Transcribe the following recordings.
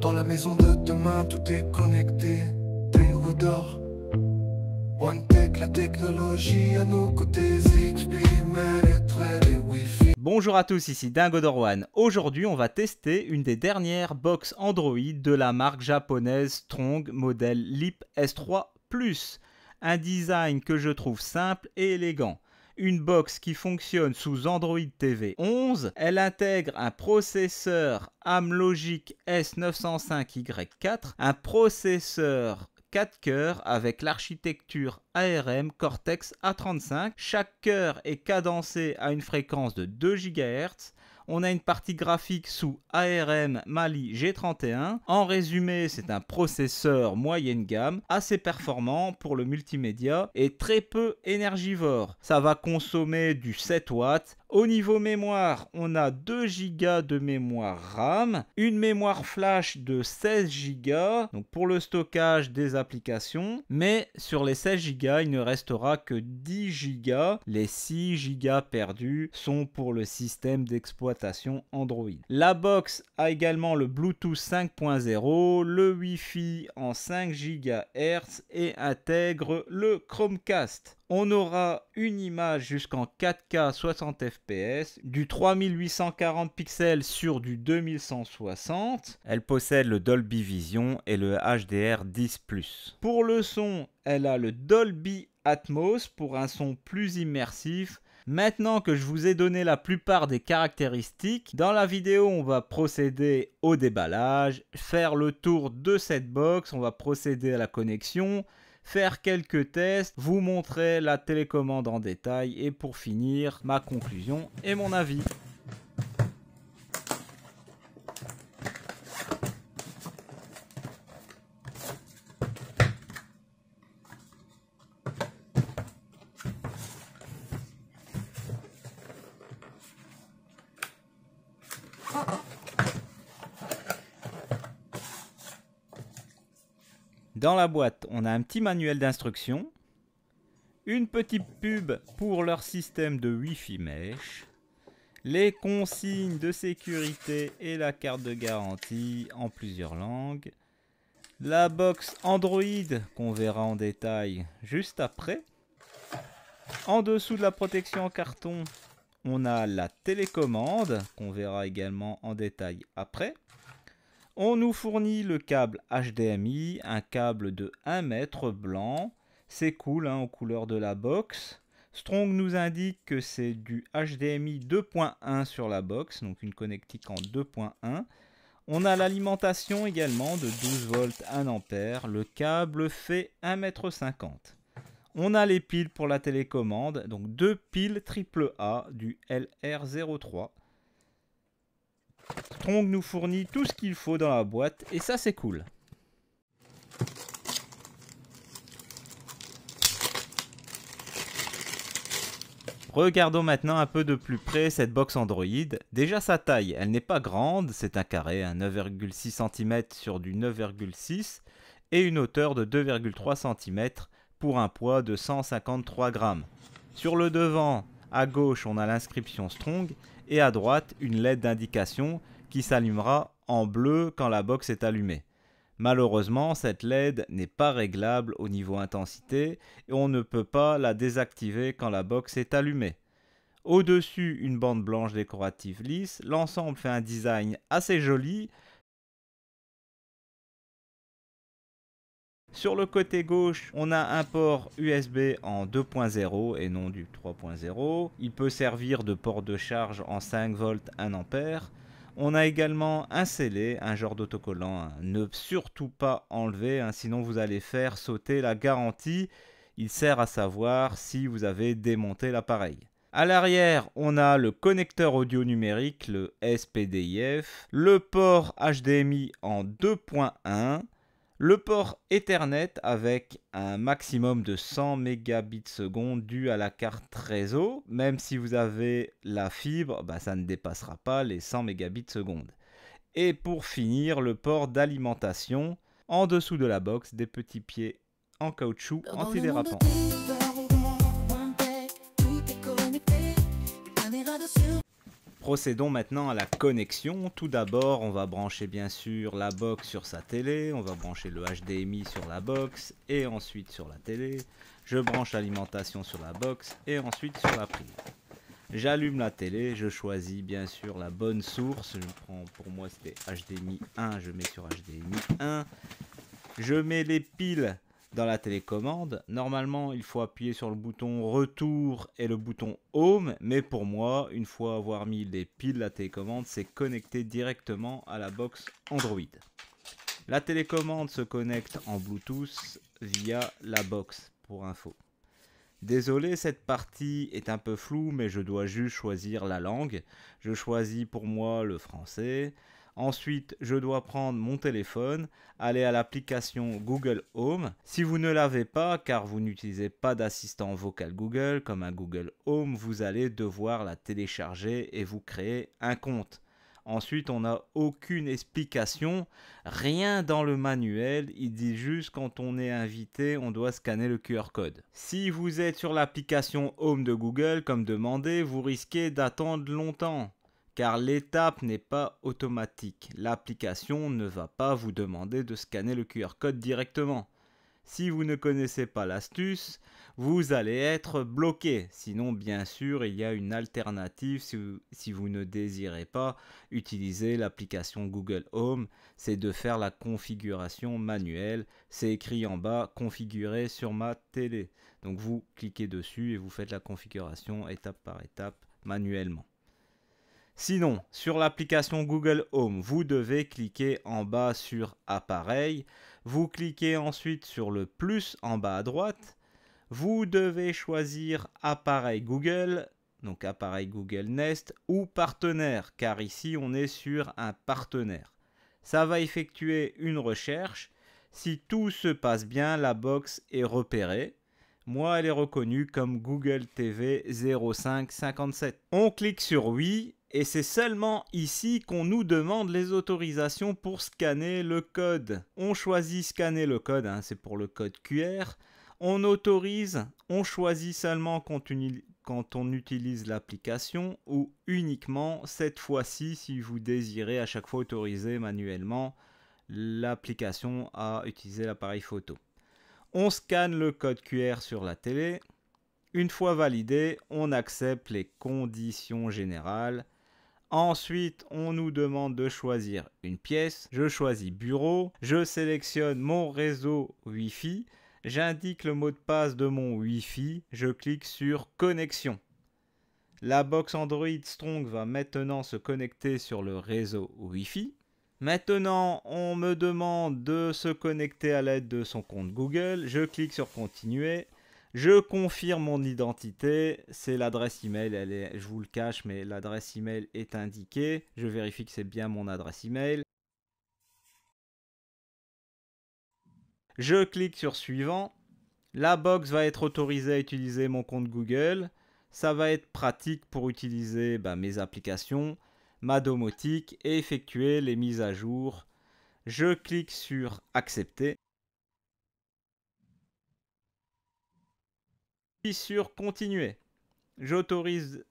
Dans la maison de demain tout est connecté la technologie à nos côtés Bonjour à tous, ici Dingo Dorwan. Aujourd'hui, on va tester une des dernières box Android de la marque japonaise Strong, modèle LIP S3 ⁇ un design que je trouve simple et élégant une box qui fonctionne sous Android TV 11. Elle intègre un processeur Amlogic S905Y4, un processeur 4 cœurs avec l'architecture ARM Cortex A35. Chaque cœur est cadencé à une fréquence de 2 GHz on a une partie graphique sous ARM Mali G31. En résumé, c'est un processeur moyenne gamme, assez performant pour le multimédia et très peu énergivore. Ça va consommer du 7 watts au niveau mémoire, on a 2 Go de mémoire RAM, une mémoire flash de 16 Go, donc pour le stockage des applications, mais sur les 16 Go, il ne restera que 10 Go. Les 6 Go perdus sont pour le système d'exploitation Android. La box a également le Bluetooth 5.0, le Wi-Fi en 5 GHz et intègre le Chromecast. On aura une image jusqu'en 4K 60 fps, du 3840 pixels sur du 2160. Elle possède le Dolby Vision et le HDR 10+. Pour le son, elle a le Dolby Atmos pour un son plus immersif. Maintenant que je vous ai donné la plupart des caractéristiques, dans la vidéo on va procéder au déballage, faire le tour de cette box, on va procéder à la connexion, faire quelques tests, vous montrer la télécommande en détail et pour finir ma conclusion et mon avis. Dans la boîte, on a un petit manuel d'instruction, une petite pub pour leur système de Wi-Fi mesh, les consignes de sécurité et la carte de garantie en plusieurs langues, la box Android qu'on verra en détail juste après. En dessous de la protection en carton, on a la télécommande qu'on verra également en détail après. On nous fournit le câble HDMI, un câble de 1 mètre blanc. C'est cool, hein, aux couleurs de la box. Strong nous indique que c'est du HDMI 2.1 sur la box, donc une connectique en 2.1. On a l'alimentation également de 12 volts 1 ampère. Le câble fait 1,50 m. On a les piles pour la télécommande, donc deux piles AAA du LR03 Strong nous fournit tout ce qu'il faut dans la boîte et ça c'est cool. Regardons maintenant un peu de plus près cette box Android. Déjà sa taille, elle n'est pas grande, c'est un carré, un 9,6 cm sur du 9,6 et une hauteur de 2,3 cm pour un poids de 153 grammes. Sur le devant, à gauche, on a l'inscription Strong et à droite une LED d'indication qui s'allumera en bleu quand la box est allumée. Malheureusement, cette LED n'est pas réglable au niveau intensité et on ne peut pas la désactiver quand la box est allumée. Au-dessus, une bande blanche décorative lisse, l'ensemble fait un design assez joli, Sur le côté gauche, on a un port USB en 2.0 et non du 3.0. Il peut servir de port de charge en 5 volts 1 a On a également un scellé, un genre d'autocollant. Ne surtout pas enlever, hein, sinon vous allez faire sauter la garantie. Il sert à savoir si vous avez démonté l'appareil. À l'arrière, on a le connecteur audio numérique, le SPDIF, le port HDMI en 2.1, le port Ethernet avec un maximum de 100 mégabits seconde dû à la carte réseau. Même si vous avez la fibre, bah, ça ne dépassera pas les 100 mégabits seconde. Et pour finir, le port d'alimentation en dessous de la box, des petits pieds en caoutchouc dérapant. Procédons maintenant à la connexion. Tout d'abord, on va brancher bien sûr la box sur sa télé, on va brancher le HDMI sur la box et ensuite sur la télé. Je branche l'alimentation sur la box et ensuite sur la prise. J'allume la télé, je choisis bien sûr la bonne source. Je prends pour moi c'était HDMI 1, je mets sur HDMI 1. Je mets les piles dans la télécommande, normalement il faut appuyer sur le bouton retour et le bouton home, mais pour moi, une fois avoir mis les piles de la télécommande, c'est connecté directement à la box Android. La télécommande se connecte en Bluetooth via la box pour info. Désolé, cette partie est un peu floue, mais je dois juste choisir la langue. Je choisis pour moi le français. Ensuite, je dois prendre mon téléphone, aller à l'application Google Home. Si vous ne l'avez pas, car vous n'utilisez pas d'assistant vocal Google comme un Google Home, vous allez devoir la télécharger et vous créer un compte. Ensuite, on n'a aucune explication, rien dans le manuel. Il dit juste quand on est invité, on doit scanner le QR code. Si vous êtes sur l'application Home de Google, comme demandé, vous risquez d'attendre longtemps car l'étape n'est pas automatique. L'application ne va pas vous demander de scanner le QR code directement. Si vous ne connaissez pas l'astuce, vous allez être bloqué. Sinon, bien sûr, il y a une alternative si vous, ne désirez pas utiliser l'application Google Home, c'est de faire la configuration manuelle. C'est écrit en bas, configurer sur ma télé. Donc vous cliquez dessus et vous faites la configuration étape par étape manuellement. Sinon, sur l'application Google Home, vous devez cliquer en bas sur Appareil. Vous cliquez ensuite sur le plus en bas à droite. Vous devez choisir Appareil Google, donc Appareil Google Nest ou Partenaire, car ici on est sur un partenaire. Ça va effectuer une recherche. Si tout se passe bien, la box est repérée. Moi, elle est reconnue comme Google TV 0557. On clique sur Oui et c'est seulement ici qu'on nous demande les autorisations pour scanner le code. On choisit scanner le code, hein, c'est pour le code QR. On autorise, on choisit seulement quand on utilise l'application ou uniquement cette fois-ci si vous désirez à chaque fois autoriser manuellement l'application à utiliser l'appareil photo. On scanne le code QR sur la télé. Une fois validé, on accepte les conditions générales Ensuite, on nous demande de choisir une pièce. Je choisis bureau. Je sélectionne mon réseau Wi-Fi. J'indique le mot de passe de mon Wi-Fi. Je clique sur connexion. La box Android Strong va maintenant se connecter sur le réseau Wi-Fi. Maintenant, on me demande de se connecter à l'aide de son compte Google. Je clique sur continuer. Je confirme mon identité. C'est l'adresse email. je vous le cache, mais l'adresse email est indiquée. Je vérifie que c'est bien mon adresse email. Je clique sur suivant. La box va être autorisée à utiliser mon compte Google. Ça va être pratique pour utiliser bah, mes applications, ma domotique et effectuer les mises à jour. Je clique sur accepter. sur continuer, j'autorise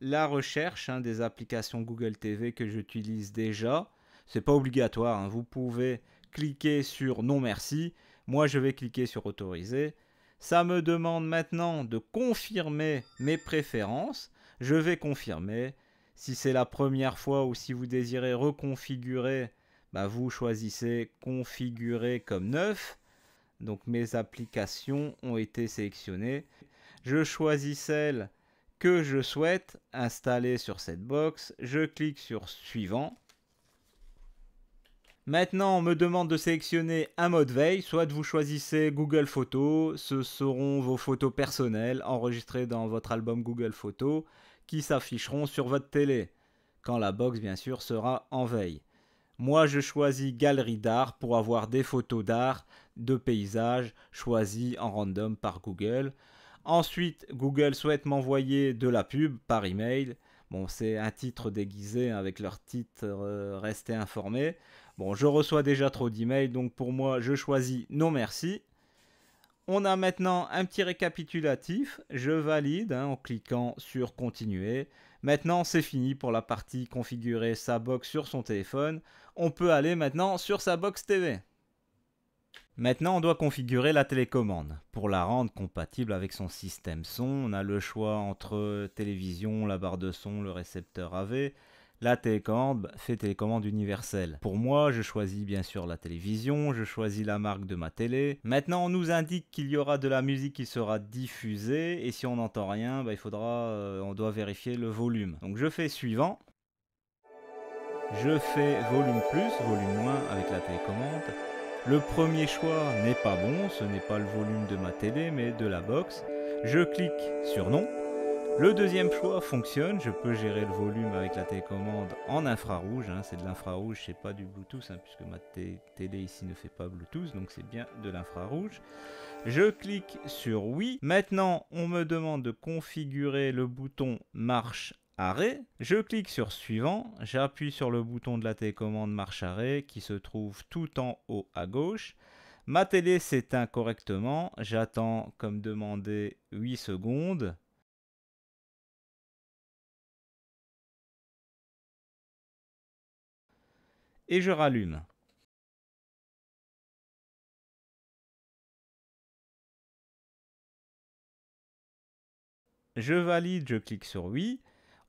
la recherche hein, des applications Google TV que j'utilise déjà. n'est pas obligatoire, hein. vous pouvez cliquer sur non merci. Moi je vais cliquer sur autoriser. Ça me demande maintenant de confirmer mes préférences. Je vais confirmer. Si c'est la première fois ou si vous désirez reconfigurer, bah, vous choisissez configurer comme neuf. Donc mes applications ont été sélectionnées. Je choisis celle que je souhaite installer sur cette box. Je clique sur suivant. Maintenant, on me demande de sélectionner un mode veille, soit vous choisissez Google Photos, ce seront vos photos personnelles enregistrées dans votre album Google Photos qui s'afficheront sur votre télé, quand la box bien sûr sera en veille. Moi je choisis Galerie d'art pour avoir des photos d'art, de paysages, choisies en random par Google. Ensuite, Google souhaite m'envoyer de la pub par email. Bon, c'est un titre déguisé avec leur titre euh, Rester informé. Bon, je reçois déjà trop d'emails, donc pour moi, je choisis non merci. On a maintenant un petit récapitulatif. Je valide hein, en cliquant sur continuer. Maintenant, c'est fini pour la partie configurer sa box sur son téléphone. On peut aller maintenant sur sa box TV. Maintenant, on doit configurer la télécommande. Pour la rendre compatible avec son système son, on a le choix entre télévision, la barre de son, le récepteur AV. La télécommande fait télécommande universelle. Pour moi, je choisis bien sûr la télévision, je choisis la marque de ma télé. Maintenant, on nous indique qu'il y aura de la musique qui sera diffusée et si on n'entend rien, bah, il faudra, euh, on doit vérifier le volume. Donc je fais suivant. Je fais volume plus, volume moins avec la télécommande. Le premier choix n'est pas bon, ce n'est pas le volume de ma télé mais de la box. Je clique sur non. Le deuxième choix fonctionne, je peux gérer le volume avec la télécommande en infrarouge, hein. c'est de l'infrarouge, c'est pas du Bluetooth, hein, puisque ma télé ici ne fait pas Bluetooth, donc c'est bien de l'infrarouge. Je clique sur oui. Maintenant, on me demande de configurer le bouton marche arrêt. Je clique sur suivant, j'appuie sur le bouton de la télécommande marche arrêt qui se trouve tout en haut à gauche. Ma télé s'éteint correctement, j'attends comme demandé 8 secondes. Et je rallume. Je valide, je clique sur oui.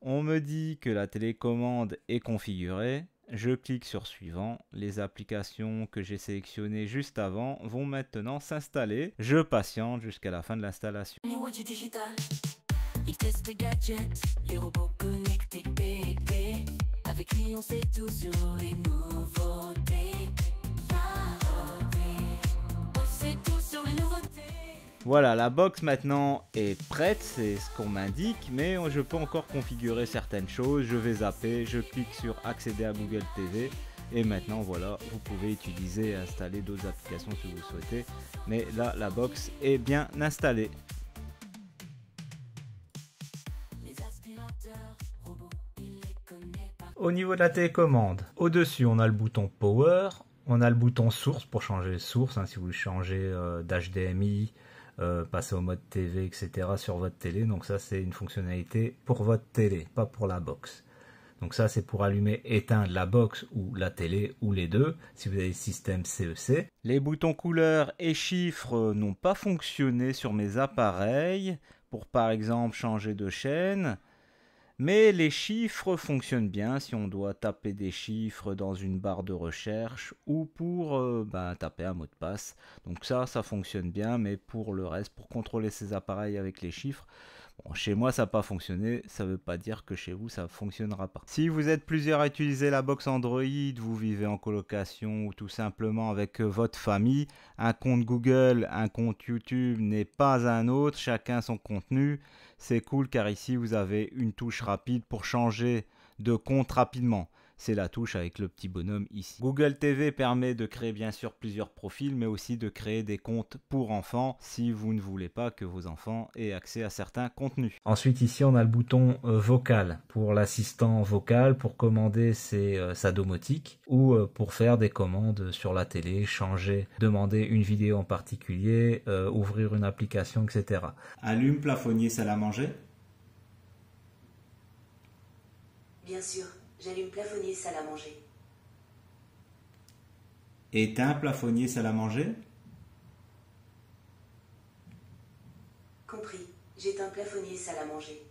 On me dit que la télécommande est configurée. Je clique sur suivant. Les applications que j'ai sélectionnées juste avant vont maintenant s'installer. Je patiente jusqu'à la fin de l'installation. Voilà, la box maintenant est prête, c'est ce qu'on m'indique, mais je peux encore configurer certaines choses. Je vais zapper, je clique sur accéder à Google TV. Et maintenant, voilà, vous pouvez utiliser et installer d'autres applications si vous souhaitez. Mais là, la box est bien installée. Au niveau de la télécommande, au-dessus, on a le bouton Power. On a le bouton source pour changer source, hein, si vous voulez changer euh, d'HDMI, euh, passer au mode TV, etc. sur votre télé. Donc ça, c'est une fonctionnalité pour votre télé, pas pour la box. Donc ça, c'est pour allumer, éteindre la box ou la télé ou les deux, si vous avez le système CEC. E les boutons couleurs et chiffres euh, n'ont pas fonctionné sur mes appareils, pour par exemple changer de chaîne. Mais les chiffres fonctionnent bien si on doit taper des chiffres dans une barre de recherche ou pour euh, bah, taper un mot de passe. Donc ça, ça fonctionne bien, mais pour le reste, pour contrôler ces appareils avec les chiffres, chez moi, ça n'a pas fonctionné, ça ne veut pas dire que chez vous, ça ne fonctionnera pas. Si vous êtes plusieurs à utiliser la box Android, vous vivez en colocation ou tout simplement avec euh, votre famille, un compte Google, un compte YouTube n'est pas un autre, chacun son contenu c'est cool car ici vous avez une touche rapide pour changer de compte rapidement c'est la touche avec le petit bonhomme ici. Google TV permet de créer bien sûr plusieurs profils, mais aussi de créer des comptes pour enfants si vous ne voulez pas que vos enfants aient accès à certains contenus. Ensuite ici on a le bouton euh, vocal pour l'assistant vocal, pour commander euh, sa domotique ou euh, pour faire des commandes sur la télé, changer, demander une vidéo en particulier, ouvrir une application, etc. Allume plafonnier salle à manger Bien sûr. J'allume plafonnier salle à manger. Éteins plafonnier salle à manger. Compris. J'éteins plafonnier salle à manger.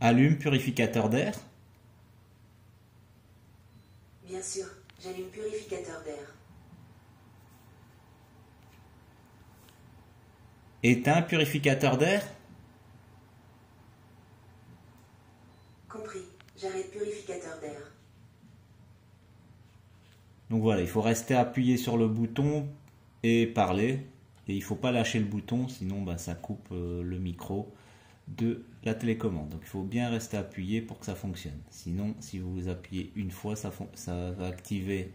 Allume purificateur d'air. Bien sûr, j'allume purificateur d'air. Éteins purificateur d'air. J'arrête purificateur d'air. Donc voilà, il faut rester appuyé sur le bouton et parler. Et il ne faut pas lâcher le bouton, sinon bah, ça coupe euh, le micro de la télécommande. Donc il faut bien rester appuyé pour que ça fonctionne. Sinon, si vous vous appuyez une fois, ça, va activer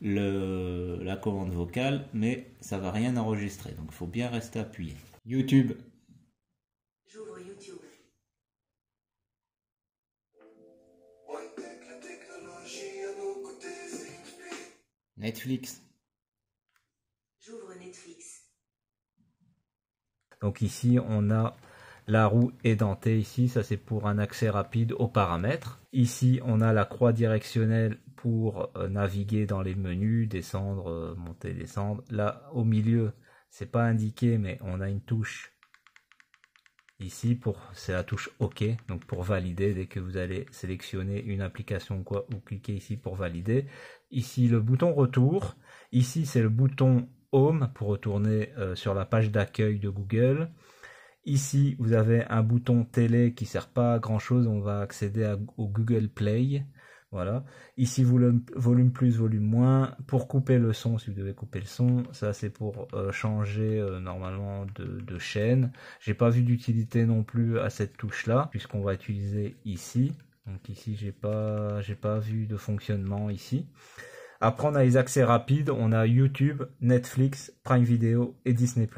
le, la commande vocale, mais ça va rien enregistrer. Donc il faut bien rester appuyé. YouTube. J'ouvre YouTube. Netflix. J'ouvre Netflix. Donc ici, on a la roue édentée ici, ça c'est pour un accès rapide aux paramètres. Ici, on a la croix directionnelle pour euh, naviguer dans les menus, descendre, euh, monter, descendre. Là, au milieu, c'est pas indiqué, mais on a une touche ici pour, c'est la touche OK, donc pour valider dès que vous allez sélectionner une application quoi, ou cliquer ici pour valider. Ici, le bouton retour. Ici, c'est le bouton Home pour retourner euh, sur la page d'accueil de Google. Ici, vous avez un bouton télé qui ne sert pas à grand chose. On va accéder au Google Play. Voilà. Ici, volume, plus, volume moins. Pour couper le son, si vous devez couper le son, ça c'est pour euh, changer euh, normalement de, de chaîne. J'ai pas vu d'utilité non plus à cette touche là, puisqu'on va utiliser ici. Donc ici, j'ai pas, j'ai pas vu de fonctionnement ici. Après, on a les accès rapides, on a YouTube, Netflix, Prime Video et Disney+.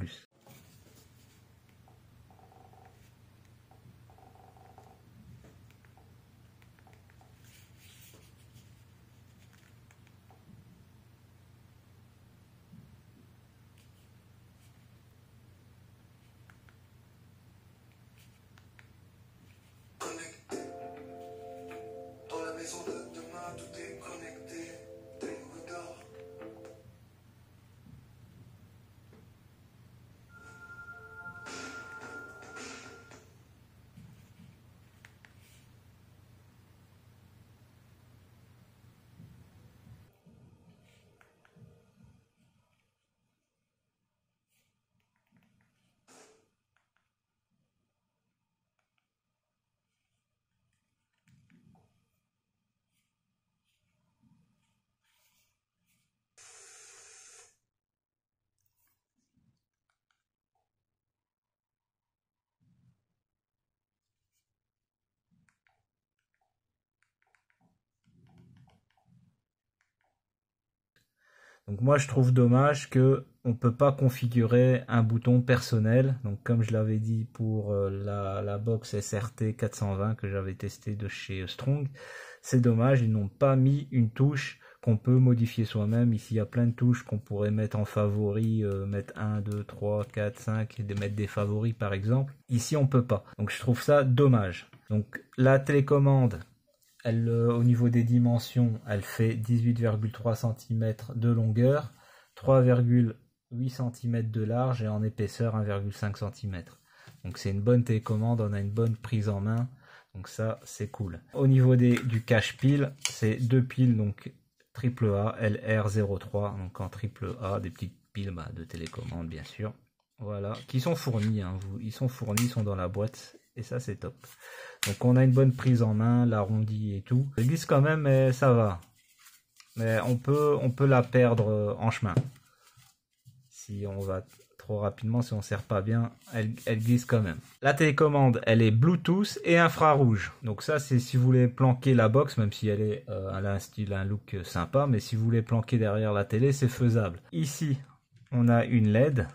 Donc moi je trouve dommage que on peut pas configurer un bouton personnel. Donc comme je l'avais dit pour euh, la, la box SRT 420 que j'avais testé de chez euh, Strong, c'est dommage, ils n'ont pas mis une touche qu'on peut modifier soi-même. Ici, il y a plein de touches qu'on pourrait mettre en favori, euh, mettre 1, 2, 3, 4, 5, et de mettre des favoris par exemple. Ici, on peut pas. Donc je trouve ça dommage. Donc la télécommande, euh, au niveau des dimensions, elle fait 18,3 cm de longueur, 3,8 cm de large et en épaisseur 1,5 cm. Donc c'est une bonne télécommande, on a une bonne prise en main. Donc ça, c'est cool. Au niveau des, du cache pile, c'est deux piles donc AAA LR03, donc en triple A, des petites piles bah, de télécommande bien sûr. Voilà, qui sont fournis, hein, vous, ils sont fournis, ils sont dans la boîte, et ça c'est top. Donc on a une bonne prise en main, l'arrondi et tout. Elle glisse quand même mais euh, ça va. Mais on peut, on peut la perdre euh, en chemin. Si on va trop rapidement, si on ne sert pas bien, elle, glisse quand même. La télécommande, elle est Bluetooth et infrarouge. Donc ça c'est si vous voulez planquer la box, même si elle, est, euh, elle a un style, un look sympa, mais si vous voulez planquer derrière la télé, c'est faisable. Ici, on a une LED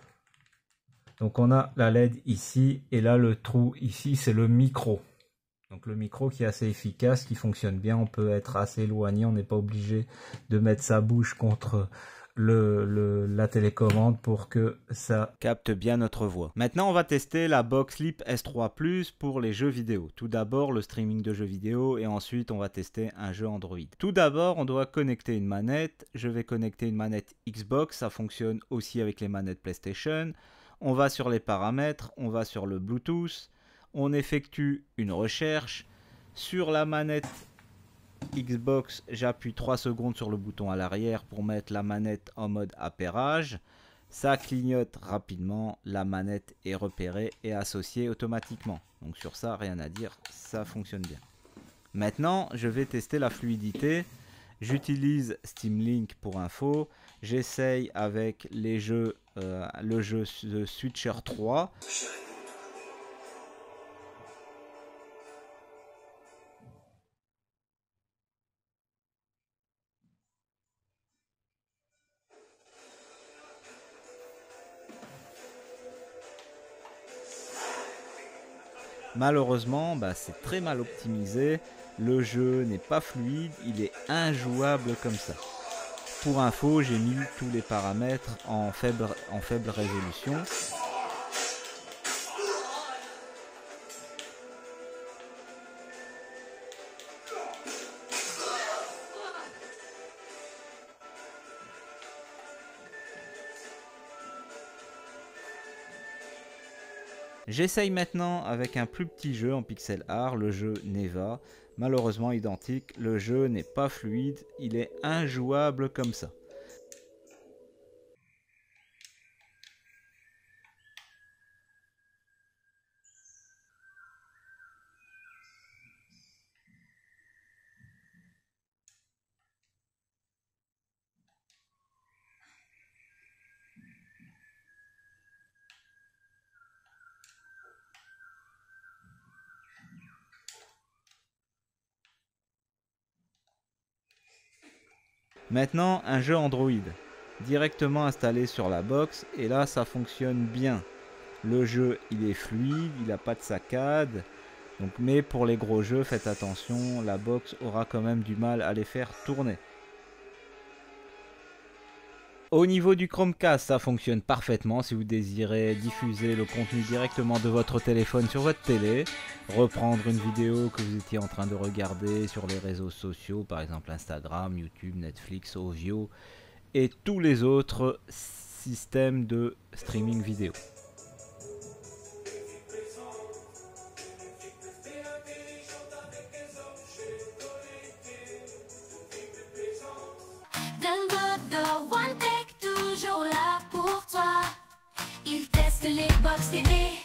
donc on a la LED ici et là le trou ici c'est le micro. Donc le micro qui est assez efficace, qui fonctionne bien, on peut être assez éloigné, on n'est pas obligé de mettre sa bouche contre le, la télécommande pour que ça capte bien notre voix. Maintenant, on va tester la box Leap S3 Plus pour les jeux vidéo. Tout d'abord, le streaming de jeux vidéo et ensuite, on va tester un jeu Android. Tout d'abord, on doit connecter une manette. Je vais connecter une manette Xbox, ça fonctionne aussi avec les manettes PlayStation. On va sur les paramètres, on va sur le Bluetooth, on effectue une recherche. Sur la manette Xbox, j'appuie 3 secondes sur le bouton à l'arrière pour mettre la manette en mode appairage. Ça clignote rapidement, la manette est repérée et associée automatiquement. Donc sur ça, rien à dire, ça fonctionne bien. Maintenant, je vais tester la fluidité. J'utilise Steam Link pour info. J'essaye avec les jeux euh, le jeu de Switcher 3. Malheureusement, bah, c'est très mal optimisé, le jeu n'est pas fluide, il est injouable comme ça pour info, j'ai mis tous les paramètres en faible, résolution. J'essaye maintenant avec un plus petit jeu en pixel art, le jeu Neva malheureusement identique. Le jeu n'est pas fluide, il est injouable comme ça. Maintenant, un jeu Android, directement installé sur la box, et là ça fonctionne bien. Le jeu il est fluide, il n'a pas de saccade. mais pour les gros jeux, faites attention, la box aura quand même du mal à les faire tourner. Au niveau du Chromecast, ça fonctionne parfaitement si vous désirez diffuser le contenu directement de votre téléphone sur votre télé, reprendre une vidéo que vous étiez en train de regarder sur les réseaux sociaux, par exemple Instagram, YouTube, Netflix, Ovio et tous les autres systèmes de streaming vidéo.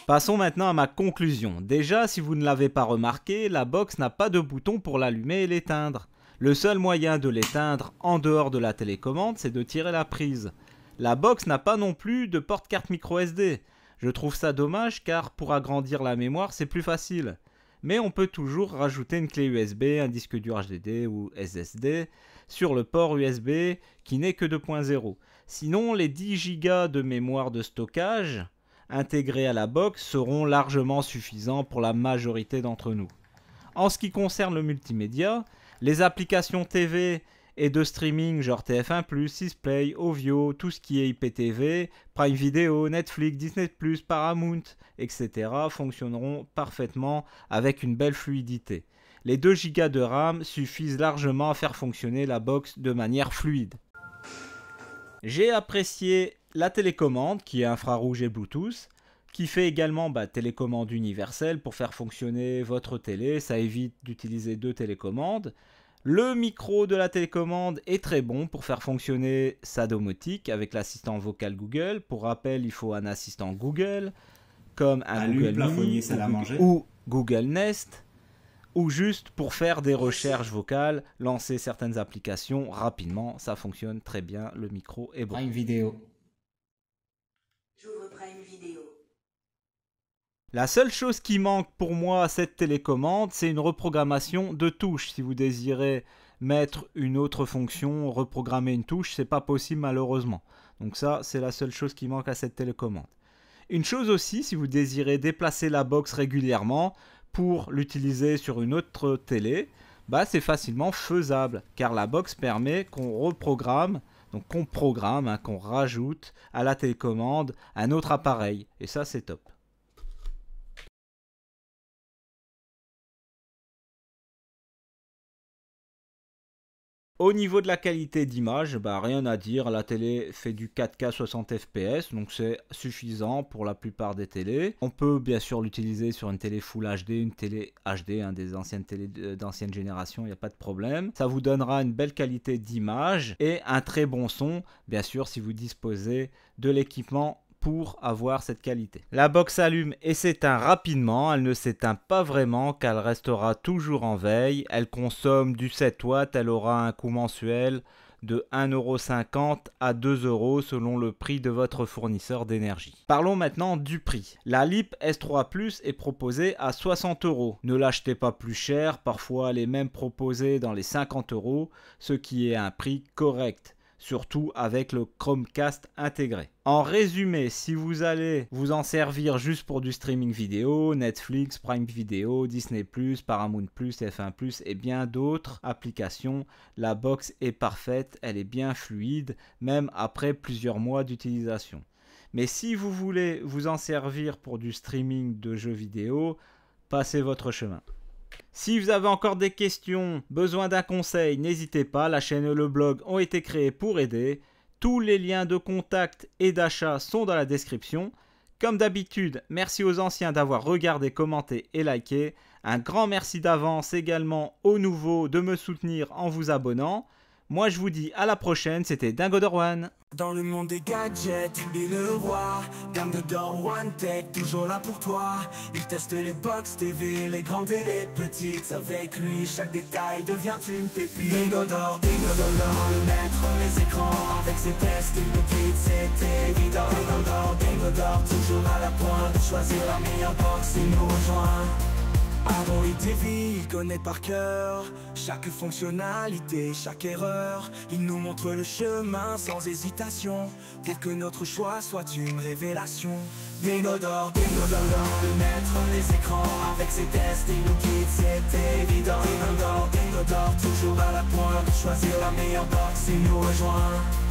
Passons maintenant à ma conclusion. Déjà, si vous ne l'avez pas remarqué, la box n'a pas de bouton pour l'allumer et l'éteindre. Le seul moyen de l'éteindre en dehors de la télécommande, c'est de tirer la prise. La box n'a pas non plus de porte-carte micro SD. Je trouve ça dommage car pour agrandir la mémoire, c'est plus facile. Mais on peut toujours rajouter une clé USB, un disque dur HDD ou SSD sur le port USB qui n'est que 2.0. Sinon, les 10 Go de mémoire de stockage intégrés à la box seront largement suffisants pour la majorité d'entre nous. En ce qui concerne le multimédia, les applications TV et de streaming genre TF1+, 6play, Ovio, tout ce qui est IPTV, Prime Video, Netflix, Disney+, Paramount, etc. fonctionneront parfaitement avec une belle fluidité. Les 2 Go de RAM suffisent largement à faire fonctionner la box de manière fluide. J'ai apprécié la télécommande qui est infrarouge et Bluetooth, qui fait également bah, télécommande universelle pour faire fonctionner votre télé, ça évite d'utiliser deux télécommandes. Le micro de la télécommande est très bon pour faire fonctionner sa domotique avec l'assistant vocal Google. Pour rappel, il faut un assistant Google, comme un ah, Google ou, Google Nest, ou juste pour faire des recherches vocales, lancer certaines applications rapidement. Ça fonctionne très bien, le micro est bon. Ah, une vidéo. Vidéo. La seule chose qui manque pour moi à cette télécommande, c'est une reprogrammation de touche. Si vous désirez mettre une autre fonction, reprogrammer une touche, c'est pas possible malheureusement. Donc ça, c'est la seule chose qui manque à cette télécommande. Une chose aussi, si vous désirez déplacer la box régulièrement pour l'utiliser sur une autre télé, bah c'est facilement faisable car la box permet qu'on reprogramme donc qu'on programme, hein, qu'on rajoute à la télécommande un autre appareil. Et ça, c'est top. Au niveau de la qualité d'image, bah, rien à dire, la télé fait du 4K 60 fps, donc c'est suffisant pour la plupart des télés. On peut bien sûr l'utiliser sur une télé Full HD, une télé HD, un hein, des anciennes télé euh, d'ancienne génération, il n'y a pas de problème. Ça vous donnera une belle qualité d'image et un très bon son, bien sûr, si vous disposez de l'équipement pour avoir cette qualité. La box s'allume et s'éteint rapidement, elle ne s'éteint pas vraiment car elle restera toujours en veille, elle consomme du 7 watts, elle aura un coût mensuel de 1,50€ à 2€ selon le prix de votre fournisseur d'énergie. Parlons maintenant du prix. La LIP S3 Plus est proposée à 60€. Ne l'achetez pas plus cher, parfois elle est même proposée dans les 50€, ce qui est un prix correct surtout avec le Chromecast intégré. En résumé, si vous allez vous en servir juste pour du streaming vidéo, Netflix, Prime Video, Disney+, Paramount+, F1+, et bien d'autres applications, la box est parfaite, elle est bien fluide, même après plusieurs mois d'utilisation. Mais si vous voulez vous en servir pour du streaming de jeux vidéo, passez votre chemin. Si vous avez encore des questions, besoin d'un conseil, n'hésitez pas, la chaîne et le blog ont été créés pour aider. Tous les liens de contact et d'achat sont dans la description. Comme d'habitude, merci aux anciens d'avoir regardé, commenté et liké. Un grand merci d'avance également aux nouveaux de me soutenir en vous abonnant. Moi, je vous dis à la prochaine. C'était Dingo Dorwan. Dans le monde des gadgets, il est le roi. Dingo Dorwan Tech, toujours là pour toi. Il teste les box TV, les grandes et les petites. Avec lui, chaque détail devient une pépite. Dingo Dor, Dingo le maître les écrans. Avec ses tests, il me quitte, c'est évident. Dingo Dor, Dingo toujours à la pointe. Choisir la meilleure box, il nous rejoint. Avant dévie, il connaît par cœur chaque fonctionnalité, chaque erreur. Il nous montre le chemin sans hésitation pour que notre choix soit une révélation. Dénodore, dénodore, De mettre les écrans avec ses tests, il nous guide, c'est évident. Dénodore, dénodore, toujours à la pointe, choisir la meilleure box il nous rejoint.